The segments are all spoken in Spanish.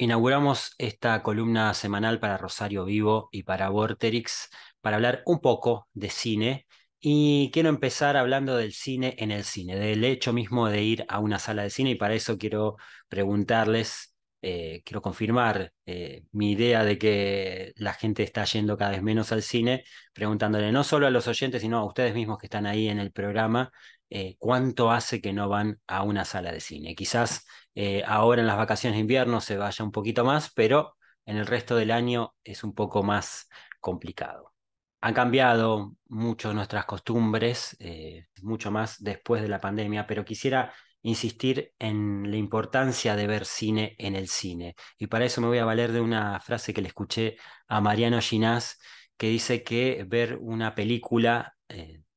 Inauguramos esta columna semanal para Rosario Vivo y para Vorterix para hablar un poco de cine y quiero empezar hablando del cine en el cine, del hecho mismo de ir a una sala de cine y para eso quiero preguntarles, eh, quiero confirmar eh, mi idea de que la gente está yendo cada vez menos al cine, preguntándole no solo a los oyentes, sino a ustedes mismos que están ahí en el programa, eh, cuánto hace que no van a una sala de cine. Quizás eh, ahora en las vacaciones de invierno se vaya un poquito más, pero en el resto del año es un poco más complicado. Han cambiado mucho nuestras costumbres, eh, mucho más después de la pandemia, pero quisiera insistir en la importancia de ver cine en el cine. Y para eso me voy a valer de una frase que le escuché a Mariano Ginás, que dice que ver una película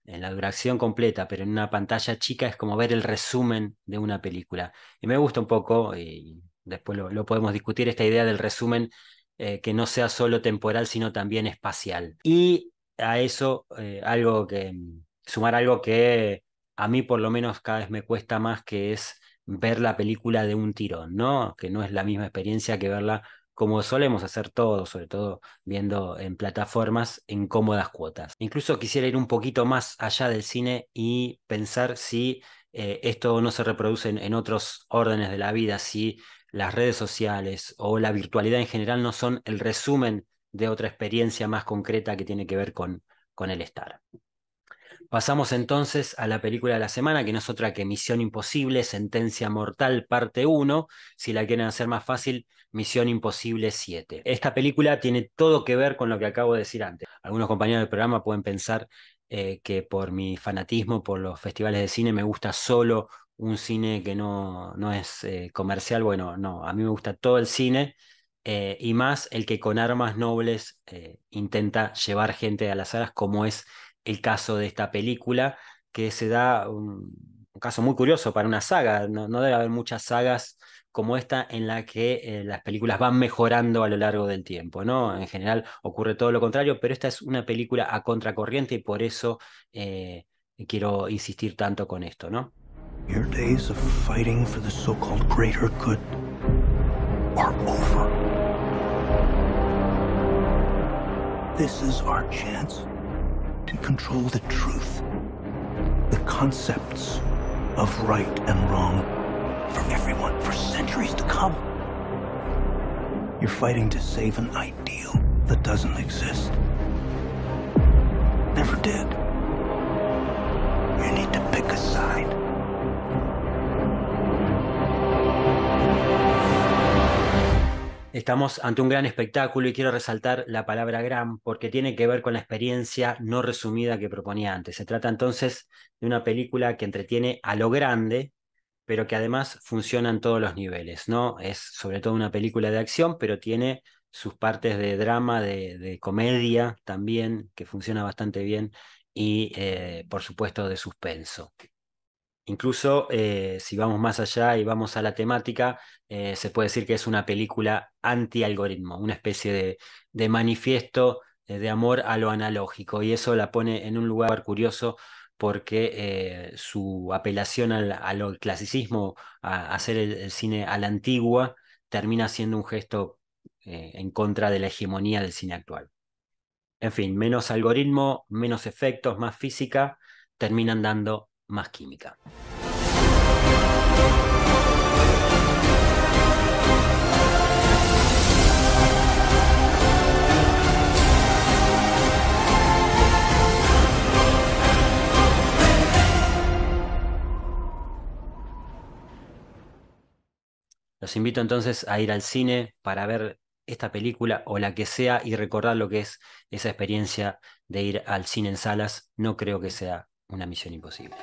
en la duración completa, pero en una pantalla chica es como ver el resumen de una película. Y me gusta un poco, y después lo, podemos discutir, esta idea del resumen eh, que no sea solo temporal, sino también espacial. Y a eso, eh, algo que, mm, sumar algo que a mí por lo menos cada vez me cuesta más, que es ver la película de un tirón, ¿no? Que no es la misma experiencia que verla como solemos hacer todo, sobre todo viendo en plataformas en cómodas cuotas. Incluso quisiera ir un poquito más allá del cine y pensar si eh, esto no se reproduce en, en otros órdenes de la vida, si las redes sociales o la virtualidad en general no son el resumen de otra experiencia más concreta que tiene que ver con, con el estar. Pasamos entonces a la película de la semana, que no es otra que Misión Imposible, Sentencia Mortal, parte 1. Si la quieren hacer más fácil, Misión Imposible 7. Esta película tiene todo que ver con lo que acabo de decir antes. Algunos compañeros del programa pueden pensar eh, que por mi fanatismo por los festivales de cine me gusta solo un cine que no, no es eh, comercial. Bueno, no, a mí me gusta todo el cine. Eh, y más el que con armas nobles intenta llevar gente a las salas, como es el caso de esta película, que se da un, caso muy curioso para una saga. No, debe haber muchas sagas como esta en la que eh, las películas van mejorando a lo largo del tiempo, ¿no? En general ocurre todo lo contrario, pero esta es una película a contracorriente y por eso eh, quiero insistir tanto con esto, ¿no? control the truth, the concepts of right and wrong for everyone for centuries to come. You're fighting to save an ideal that doesn't exist. Never did. You need to pick a side. Estamos ante un gran espectáculo y quiero resaltar la palabra gran porque tiene que ver con la experiencia no resumida que proponía antes. Se trata entonces de una película que entretiene a lo grande, pero que además funciona en todos los niveles, ¿no? Es sobre todo una película de acción, pero tiene sus partes de drama, de, comedia también, que funciona bastante bien, y eh, por supuesto de suspenso. Incluso eh, si vamos más allá y vamos a la temática, eh, se puede decir que es una película anti-algoritmo, una especie de, manifiesto eh, de amor a lo analógico. Y eso la pone en un lugar curioso porque su apelación al, clasicismo, a, hacer el, cine a la antigua, termina siendo un gesto en contra de la hegemonía del cine actual. En fin, menos algoritmo, menos efectos, más física, terminan dando más química. Los invito entonces a ir al cine para ver esta película o la que sea y recordar lo que es esa experiencia de ir al cine en salas. No creo que sea una misión imposible.